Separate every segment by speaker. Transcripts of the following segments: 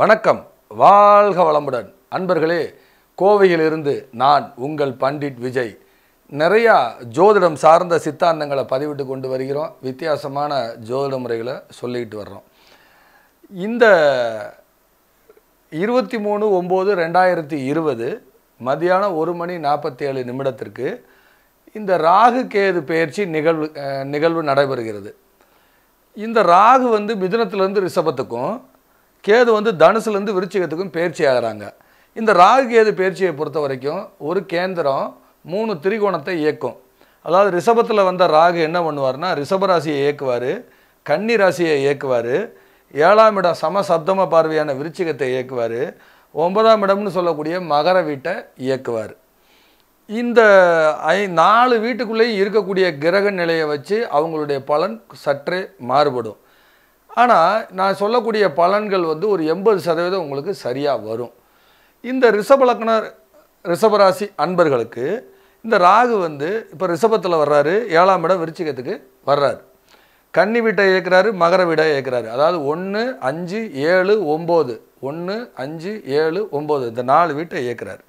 Speaker 1: வணக்கம் வாழ்க வளமுடன் அன்பர்களே கோவையிலிருந்து நான் உங்கள் பண்டிட் விஜய் நிறையா ஜோதிடம் சார்ந்த சித்தாந்தங்களை பதிவிட்டு கொண்டு வருகிறோம் வித்தியாசமான ஜோதிட முறைகளை சொல்லிக்கிட்டு வர்றோம் இந்த இருபத்தி மூணு ஒம்பது ரெண்டாயிரத்தி இருபது மதியானம் ஒரு மணி நாற்பத்தி ஏழு நிமிடத்திற்கு இந்த ராகு கேது பயிற்சி நிகழ்வு நிகழ்வு நடைபெறுகிறது இந்த ராகு வந்து மிதுனத்திலேருந்து ரிஷபத்துக்கும் கேது வந்து தனுசுலேருந்து விருச்சிகத்துக்கும் பயிற்சி ஆகிறாங்க இந்த ராகு கேது பயிற்சியை பொறுத்த வரைக்கும் ஒரு கேந்திரம் மூணு திரிகோணத்தை இயக்கும் அதாவது ரிஷபத்தில் வந்த ராகு என்ன பண்ணுவார்னா ரிஷபராசியை இயக்குவார் கன்னி ராசியை இயக்குவார் ஏழாம் இடம் சம சப்தம பார்வையான விருச்சிகத்தை இயக்குவார் ஒன்பதாம் இடம்னு சொல்லக்கூடிய மகர வீட்டை இயக்குவார் இந்த ஐ நாலு வீட்டுக்குள்ளேயும் இருக்கக்கூடிய கிரக நிலையை வச்சு அவங்களுடைய பலன் சற்றே மாறுபடும் ஆனால் நான் சொல்லக்கூடிய பலன்கள் வந்து ஒரு எண்பது சதவீதம் உங்களுக்கு சரியாக வரும் இந்த ரிஷபலக்னர் ரிஷபராசி அன்பர்களுக்கு இந்த ராகு வந்து இப்போ ரிஷபத்தில் வர்றாரு ஏழாம் இடம் விருச்சிகத்துக்கு வர்றாரு கன்னி வீட்டை இயக்கிறாரு மகர வீடை இயக்கிறாரு அதாவது ஒன்று அஞ்சு ஏழு ஒம்பது ஒன்று அஞ்சு ஏழு ஒம்பது இந்த நாலு வீட்டை இயக்கிறாரு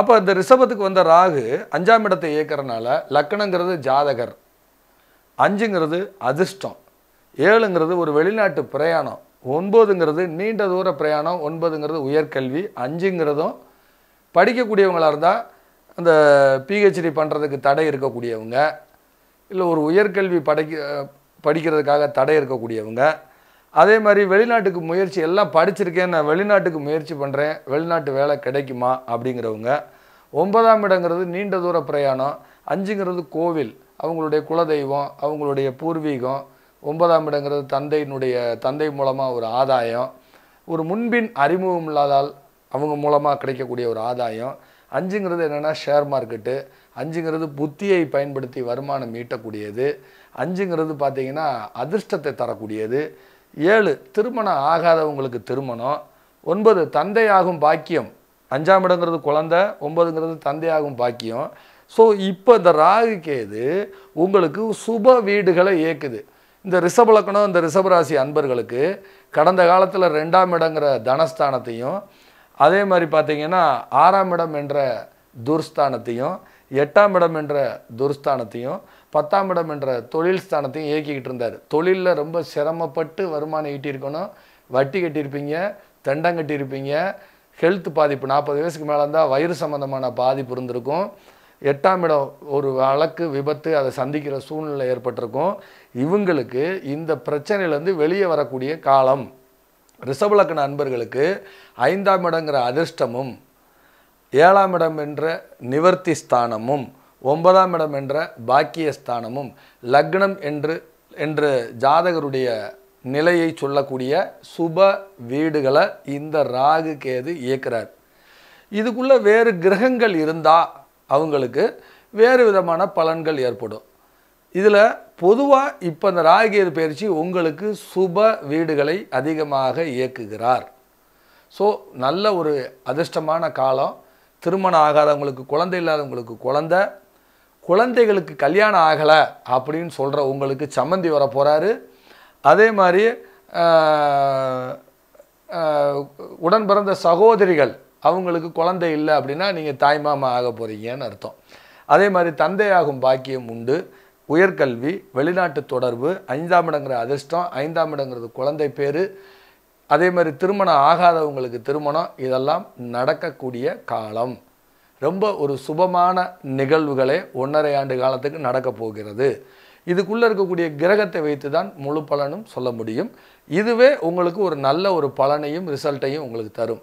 Speaker 1: அப்போ இந்த ரிஷபத்துக்கு வந்த ராகு அஞ்சாம் இடத்தை இயக்கிறனால லக்கணங்கிறது ஜாதகர் அஞ்சுங்கிறது அதிர்ஷ்டம் ஏழுங்கிறது ஒரு வெளிநாட்டு பிரயாணம் ஒன்பதுங்கிறது நீண்ட தூர பிரயாணம் ஒன்பதுங்கிறது உயர்கல்வி அஞ்சுங்கிறதும் படிக்கக்கூடியவங்களாக இருந்தால் அந்த பிஹெச்டி பண்ணுறதுக்கு தடை இருக்கக்கூடியவங்க இல்லை ஒரு உயர்கல்வி படைக்க படிக்கிறதுக்காக தடை இருக்கக்கூடியவங்க அதே மாதிரி வெளிநாட்டுக்கு முயற்சி எல்லாம் படிச்சிருக்கேன் நான் வெளிநாட்டுக்கு முயற்சி பண்ணுறேன் வெளிநாட்டு வேலை கிடைக்குமா அப்படிங்கிறவங்க ஒன்பதாம் இடங்கிறது நீண்ட தூர பிரயாணம் அஞ்சுங்கிறது கோவில் அவங்களுடைய குலதெய்வம் அவங்களுடைய பூர்வீகம் ஒன்பதாம் இடங்கிறது தந்தையினுடைய தந்தை மூலமாக ஒரு ஆதாயம் ஒரு முன்பின் அறிமுகம் இல்லாதால் அவங்க மூலமாக கிடைக்கக்கூடிய ஒரு ஆதாயம் அஞ்சுங்கிறது என்னென்னா ஷேர் மார்க்கெட்டு அஞ்சுங்கிறது புத்தியை பயன்படுத்தி வருமானம் ஈட்டக்கூடியது அஞ்சுங்கிறது பார்த்திங்கன்னா அதிர்ஷ்டத்தை தரக்கூடியது ஏழு திருமணம் ஆகாதவங்களுக்கு திருமணம் ஒன்பது தந்தையாகும் பாக்கியம் அஞ்சாம் இடங்கிறது குழந்த ஒன்பதுங்கிறது தந்தையாகும் பாக்கியம் ஸோ இப்போ இந்த ராகு கேது உங்களுக்கு சுப வீடுகளை இயக்குது இந்த ரிஷபலக்கணம் இந்த ரிஷபராசி அன்பர்களுக்கு கடந்த காலத்தில் ரெண்டாம் இடங்கிற தனஸ்தானத்தையும் அதே மாதிரி பார்த்திங்கன்னா ஆறாம் இடம் என்ற துர்ஸ்தானத்தையும் எட்டாம் இடம் என்ற துர்ஸ்தானத்தையும் பத்தாம் இடம் என்ற தொழில் ஸ்தானத்தையும் இயக்கிக்கிட்டு இருந்தார் தொழிலில் ரொம்ப சிரமப்பட்டு வருமானம் ஈட்டியிருக்கணும் வட்டி கட்டியிருப்பீங்க தண்டம் கட்டியிருப்பீங்க ஹெல்த் பாதிப்பு நாற்பது வயசுக்கு மேலே இருந்தால் வயிறு சம்மந்தமான பாதிப்பு இருந்திருக்கும் எட்டாம் இடம் ஒரு வழக்கு விபத்து அதை சந்திக்கிற சூழ்நிலை ஏற்பட்டிருக்கும் இவங்களுக்கு இந்த பிரச்சனையிலேருந்து வெளியே வரக்கூடிய காலம் ரிஷபலக்க நண்பர்களுக்கு ஐந்தாம் இடங்கிற அதிர்ஷ்டமும் ஏழாம் இடம் என்ற நிவர்த்தி ஸ்தானமும் ஒன்பதாம் இடம் என்ற பாக்கிய ஸ்தானமும் லக்னம் என்று என்று ஜாதகருடைய நிலையை சொல்லக்கூடிய சுப வீடுகளை இந்த ராகு கேது இயக்கிறார் இதுக்குள்ளே வேறு கிரகங்கள் இருந்தால் அவங்களுக்கு வேறு விதமான பலன்கள் ஏற்படும் இதில் பொதுவாக இப்போ இந்த ராகுகேது பயிற்சி உங்களுக்கு சுப வீடுகளை அதிகமாக இயக்குகிறார் ஸோ நல்ல ஒரு அதிர்ஷ்டமான காலம் திருமணம் ஆகாதவங்களுக்கு குழந்தை இல்லாதவங்களுக்கு குழந்த குழந்தைகளுக்கு கல்யாணம் ஆகலை அப்படின்னு சொல்கிற உங்களுக்கு சம்மந்தி வர போகிறாரு அதே மாதிரி உடன் பிறந்த சகோதரிகள் அவங்களுக்கு குழந்தை இல்லை அப்படின்னா நீங்கள் தாய்மாமா ஆக போகிறீங்கன்னு அர்த்தம் அதே மாதிரி தந்தையாகும் பாக்கியம் உண்டு உயர்கல்வி வெளிநாட்டு தொடர்பு ஐந்தாம் இடங்கிற அதிர்ஷ்டம் ஐந்தாம் இடங்கிறது குழந்தை பேர் அதே மாதிரி திருமணம் ஆகாதவங்களுக்கு திருமணம் இதெல்லாம் நடக்கக்கூடிய காலம் ரொம்ப ஒரு சுபமான நிகழ்வுகளே ஒன்றரை ஆண்டு காலத்துக்கு நடக்கப் போகிறது இதுக்குள்ளே இருக்கக்கூடிய கிரகத்தை வைத்து தான் முழு பலனும் சொல்ல முடியும் இதுவே உங்களுக்கு ஒரு நல்ல ஒரு பலனையும் ரிசல்ட்டையும் உங்களுக்கு தரும்